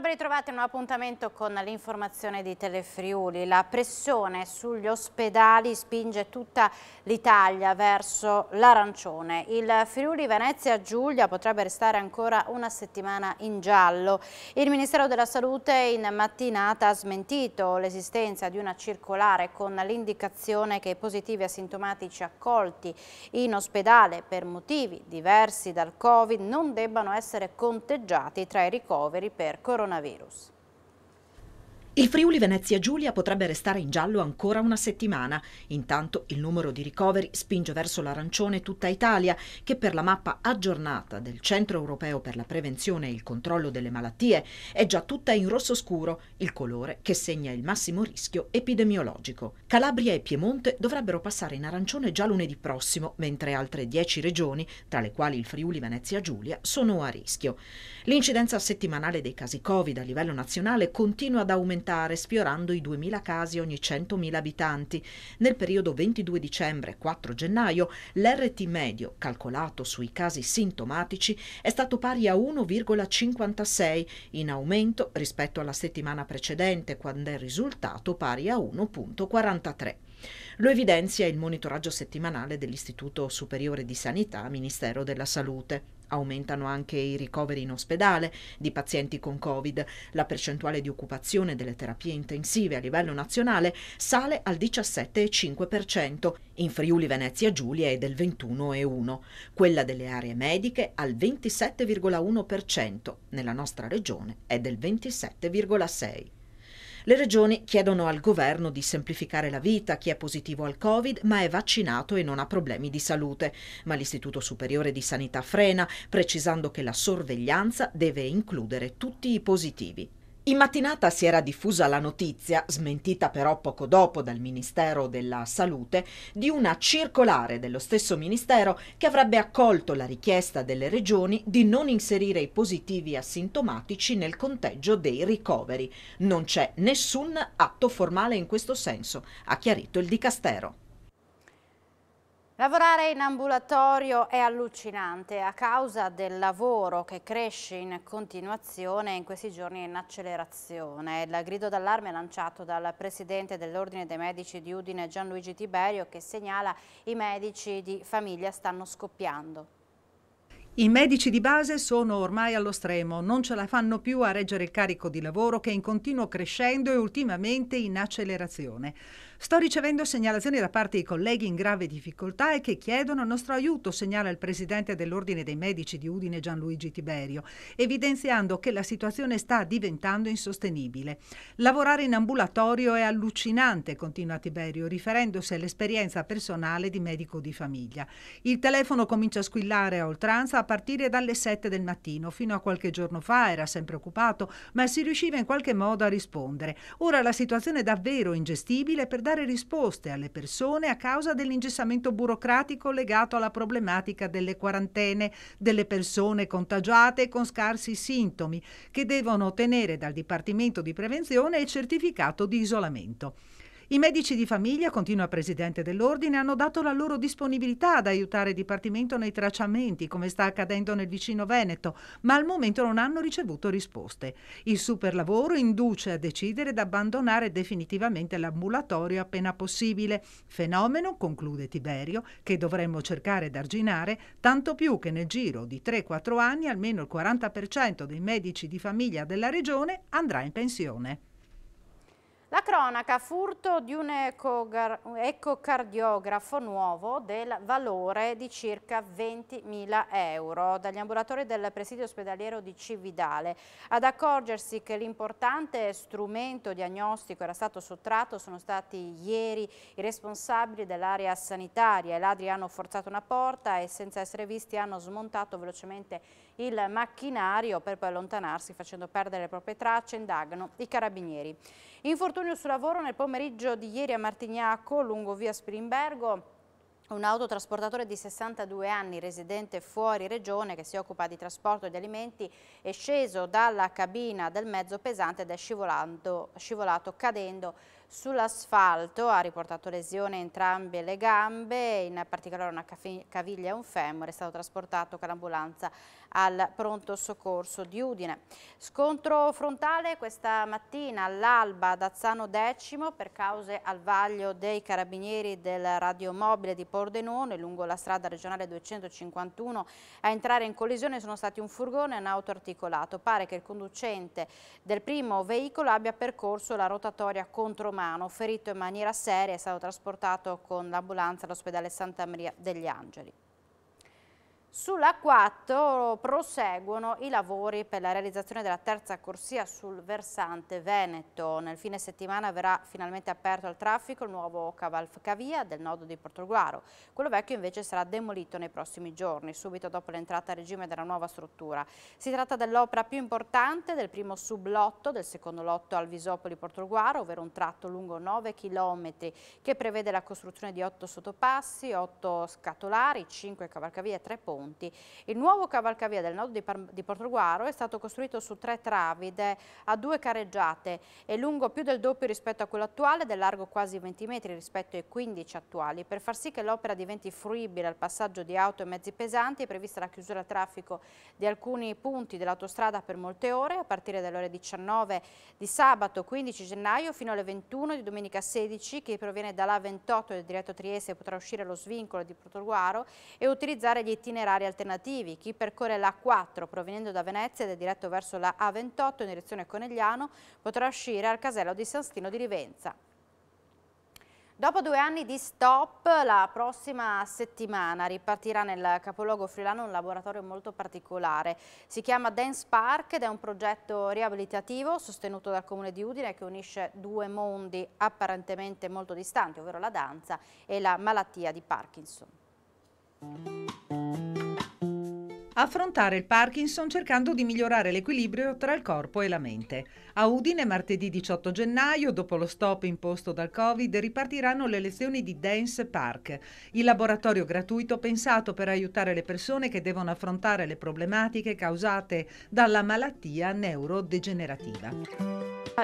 Buongiorno, ben ritrovati un appuntamento con l'informazione di Telefriuli. La pressione sugli ospedali spinge tutta l'Italia verso l'arancione. Il Friuli Venezia Giulia potrebbe restare ancora una settimana in giallo. Il Ministero della Salute in mattinata ha smentito l'esistenza di una circolare con l'indicazione che i positivi asintomatici accolti in ospedale per motivi diversi dal Covid non debbano essere conteggiati tra i ricoveri per coronavirus coronavirus. Il Friuli Venezia Giulia potrebbe restare in giallo ancora una settimana. Intanto il numero di ricoveri spinge verso l'arancione tutta Italia, che per la mappa aggiornata del Centro Europeo per la Prevenzione e il Controllo delle Malattie è già tutta in rosso scuro, il colore che segna il massimo rischio epidemiologico. Calabria e Piemonte dovrebbero passare in arancione già lunedì prossimo, mentre altre dieci regioni, tra le quali il Friuli Venezia Giulia, sono a rischio. L'incidenza settimanale dei casi Covid a livello nazionale continua ad aumentare aumentare sfiorando i 2.000 casi ogni 100.000 abitanti. Nel periodo 22 dicembre-4 gennaio l'RT medio, calcolato sui casi sintomatici, è stato pari a 1,56, in aumento rispetto alla settimana precedente, quando è risultato pari a 1,43. Lo evidenzia il monitoraggio settimanale dell'Istituto Superiore di Sanità, Ministero della Salute. Aumentano anche i ricoveri in ospedale di pazienti con Covid. La percentuale di occupazione delle terapie intensive a livello nazionale sale al 17,5%, in Friuli Venezia Giulia è del 21,1%, quella delle aree mediche al 27,1%, nella nostra regione è del 27,6%. Le regioni chiedono al governo di semplificare la vita a chi è positivo al Covid ma è vaccinato e non ha problemi di salute. Ma l'Istituto Superiore di Sanità frena, precisando che la sorveglianza deve includere tutti i positivi. In mattinata si era diffusa la notizia, smentita però poco dopo dal Ministero della Salute, di una circolare dello stesso Ministero che avrebbe accolto la richiesta delle regioni di non inserire i positivi asintomatici nel conteggio dei ricoveri. Non c'è nessun atto formale in questo senso, ha chiarito il Dicastero. Lavorare in ambulatorio è allucinante a causa del lavoro che cresce in continuazione e in questi giorni in accelerazione. Il grido d'allarme lanciato dal presidente dell'Ordine dei Medici di Udine Gianluigi Tiberio che segnala i medici di famiglia stanno scoppiando. I medici di base sono ormai allo stremo, non ce la fanno più a reggere il carico di lavoro che è in continuo crescendo e ultimamente in accelerazione. Sto ricevendo segnalazioni da parte di colleghi in grave difficoltà e che chiedono il nostro aiuto, segnala il presidente dell'Ordine dei Medici di Udine Gianluigi Tiberio, evidenziando che la situazione sta diventando insostenibile. Lavorare in ambulatorio è allucinante, continua Tiberio, riferendosi all'esperienza personale di medico di famiglia. Il telefono comincia a squillare a oltranza a partire dalle 7 del mattino. Fino a qualche giorno fa era sempre occupato, ma si riusciva in qualche modo a rispondere. Ora la situazione è davvero ingestibile per dare risposte alle persone a causa dell'ingessamento burocratico legato alla problematica delle quarantene, delle persone contagiate con scarsi sintomi, che devono ottenere dal Dipartimento di Prevenzione il certificato di isolamento. I medici di famiglia, continua Presidente dell'Ordine, hanno dato la loro disponibilità ad aiutare il Dipartimento nei tracciamenti, come sta accadendo nel vicino Veneto, ma al momento non hanno ricevuto risposte. Il superlavoro induce a decidere di abbandonare definitivamente l'ambulatorio appena possibile, fenomeno, conclude Tiberio, che dovremmo cercare d'arginare, tanto più che nel giro di 3-4 anni almeno il 40% dei medici di famiglia della Regione andrà in pensione. La cronaca, furto di un ecocardiografo nuovo del valore di circa 20.000 euro dagli ambulatori del presidio ospedaliero di Cividale. Ad accorgersi che l'importante strumento diagnostico era stato sottratto sono stati ieri i responsabili dell'area sanitaria. I ladri hanno forzato una porta e senza essere visti hanno smontato velocemente il macchinario per poi allontanarsi facendo perdere le proprie tracce, indagano i carabinieri. Infortun infortunio sul lavoro nel pomeriggio di ieri a Martignacco, lungo via Spirimbergo. Un autotrasportatore di 62 anni, residente fuori regione, che si occupa di trasporto e di alimenti, è sceso dalla cabina del mezzo pesante ed è scivolato cadendo sull'asfalto, ha riportato lesione a entrambe le gambe, in particolare una caviglia e un femore, è stato trasportato con l'ambulanza al pronto soccorso di Udine. Scontro frontale questa mattina all'alba ad Azzano X per cause al vaglio dei carabinieri del radiomobile di Pordenone lungo la strada regionale 251 a entrare in collisione sono stati un furgone e un auto articolato. Pare che il conducente del primo veicolo abbia percorso la rotatoria contro romano, ferito in maniera seria, è stato trasportato con l'ambulanza all'ospedale Santa Maria degli Angeli. Sulla 4 proseguono i lavori per la realizzazione della terza corsia sul versante Veneto. Nel fine settimana verrà finalmente aperto al traffico il nuovo cavalcavia del nodo di Portolguaro. Quello vecchio invece sarà demolito nei prossimi giorni, subito dopo l'entrata a regime della nuova struttura. Si tratta dell'opera più importante del primo sublotto del secondo lotto al visopoli portolguaro ovvero un tratto lungo 9 km che prevede la costruzione di 8 sottopassi, 8 scatolari, 5 cavalcavie e 3 ponti ponti. Il nuovo cavalcavia del nodo di, di Portoguaro è stato costruito su tre travide a due careggiate e lungo più del doppio rispetto a quello attuale, ed è largo quasi 20 metri rispetto ai 15 attuali. Per far sì che l'opera diventi fruibile al passaggio di auto e mezzi pesanti è prevista la chiusura al traffico di alcuni punti dell'autostrada per molte ore, a partire dalle ore 19 di sabato 15 gennaio fino alle 21 di domenica 16, che proviene dalla 28 del diretto Trieste e potrà uscire lo svincolo di Portoguaro e utilizzare gli itinerari itinerari alternativi. Chi percorre la 4 provenendo da Venezia ed è diretto verso la A28 in direzione Conegliano potrà uscire al casello di San Stino di Rivenza. Dopo due anni di stop, la prossima settimana ripartirà nel capoluogo friulano un laboratorio molto particolare. Si chiama Dance Park ed è un progetto riabilitativo sostenuto dal comune di Udine che unisce due mondi apparentemente molto distanti, ovvero la danza e la malattia di Parkinson affrontare il Parkinson cercando di migliorare l'equilibrio tra il corpo e la mente. A Udine martedì 18 gennaio, dopo lo stop imposto dal Covid, ripartiranno le lezioni di Dance Park, il laboratorio gratuito pensato per aiutare le persone che devono affrontare le problematiche causate dalla malattia neurodegenerativa.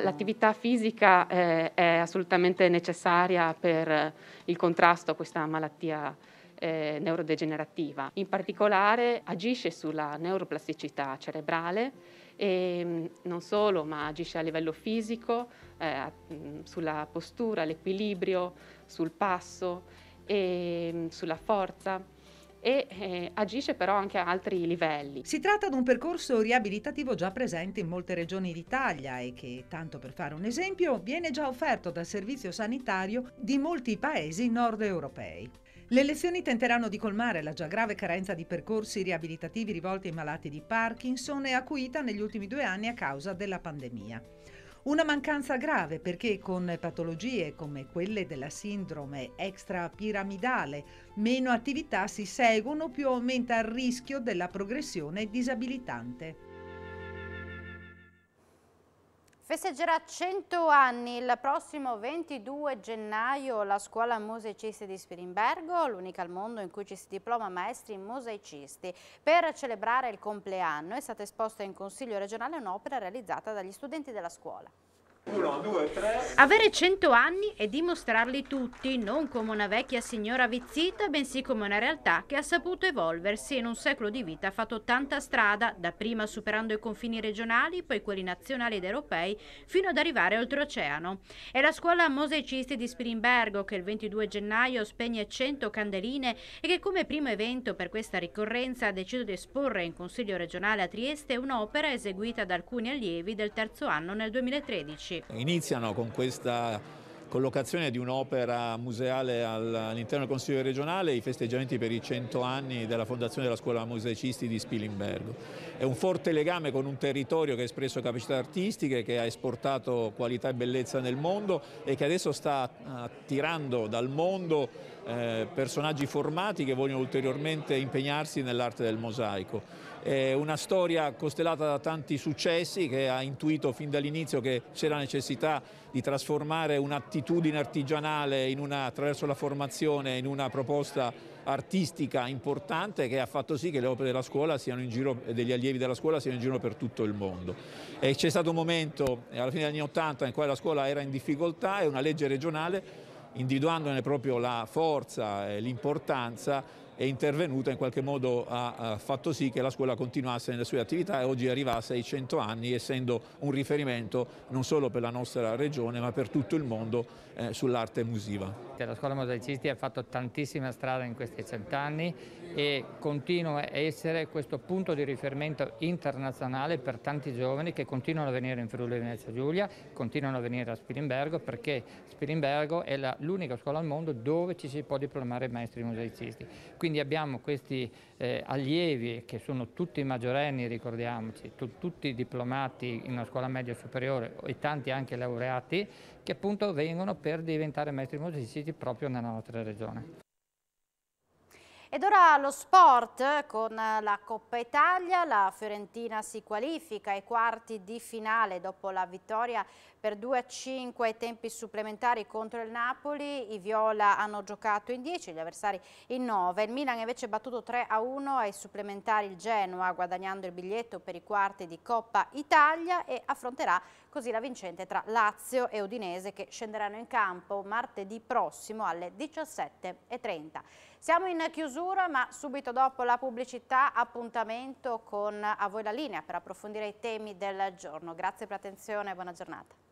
L'attività fisica eh, è assolutamente necessaria per il contrasto a questa malattia eh, neurodegenerativa. In particolare agisce sulla neuroplasticità cerebrale e mm, non solo, ma agisce a livello fisico, eh, mm, sulla postura, l'equilibrio, sul passo e mm, sulla forza e eh, agisce però anche a altri livelli. Si tratta di un percorso riabilitativo già presente in molte regioni d'Italia e che, tanto per fare un esempio, viene già offerto dal servizio sanitario di molti paesi nord europei. Le lezioni tenteranno di colmare la già grave carenza di percorsi riabilitativi rivolti ai malati di Parkinson e acuita negli ultimi due anni a causa della pandemia. Una mancanza grave perché con patologie come quelle della sindrome extrapiramidale meno attività si seguono più aumenta il rischio della progressione disabilitante. Festeggerà 100 anni il prossimo 22 gennaio la scuola musicisti di Spirimbergo, l'unica al mondo in cui ci si diploma maestri musicisti. Per celebrare il compleanno è stata esposta in Consiglio regionale un'opera realizzata dagli studenti della scuola. Uno, due, Avere 100 anni e dimostrarli tutti, non come una vecchia signora vizzita, bensì come una realtà che ha saputo evolversi e in un secolo di vita ha fatto tanta strada, dapprima superando i confini regionali, poi quelli nazionali ed europei, fino ad arrivare oltreoceano. È la scuola mosaicisti di Spilimbergo che il 22 gennaio spegne 100 candeline e che come primo evento per questa ricorrenza ha deciso di esporre in Consiglio regionale a Trieste un'opera eseguita da alcuni allievi del terzo anno nel 2013. Amici. Iniziano con questa collocazione di un'opera museale all'interno del Consiglio regionale i festeggiamenti per i 100 anni della fondazione della scuola museicisti di Spilimbergo. È un forte legame con un territorio che ha espresso capacità artistiche, che ha esportato qualità e bellezza nel mondo e che adesso sta attirando dal mondo eh, personaggi formati che vogliono ulteriormente impegnarsi nell'arte del mosaico. È una storia costellata da tanti successi che ha intuito fin dall'inizio che c'era necessità di trasformare un'attitudine artigianale una, attraverso la formazione in una proposta artistica importante che ha fatto sì che le opere della scuola siano in giro, degli allievi della scuola siano in giro per tutto il mondo. c'è stato un momento alla fine degli anni Ottanta in cui la scuola era in difficoltà e una legge regionale individuandone proprio la forza e l'importanza è intervenuta in qualche modo ha fatto sì che la scuola continuasse nelle sue attività e oggi arrivasse ai 100 anni essendo un riferimento non solo per la nostra regione ma per tutto il mondo eh, sull'arte musiva. La scuola Mosaicisti ha fatto tantissima strada in questi cent'anni e continua a essere questo punto di riferimento internazionale per tanti giovani che continuano a venire in Friuli Venezia Giulia, continuano a venire a Spirimbergo perché Spirimbergo è l'unica scuola al mondo dove ci si può diplomare maestri mosaicisti. Quindi abbiamo questi eh, allievi che sono tutti maggiorenni, ricordiamoci, tu, tutti diplomati in una scuola media superiore e tanti anche laureati, che appunto vengono per diventare maestri musicisti proprio nella nostra regione. Ed ora lo sport eh, con la Coppa Italia, la Fiorentina si qualifica ai quarti di finale dopo la vittoria per 2-5 a ai tempi supplementari contro il Napoli, i Viola hanno giocato in 10, gli avversari in 9, il Milan invece ha battuto 3-1 a ai supplementari il Genoa guadagnando il biglietto per i quarti di Coppa Italia e affronterà così la vincente tra Lazio e Udinese che scenderanno in campo martedì prossimo alle 17.30. Siamo in chiusura ma subito dopo la pubblicità appuntamento con a voi la linea per approfondire i temi del giorno. Grazie per l'attenzione e buona giornata.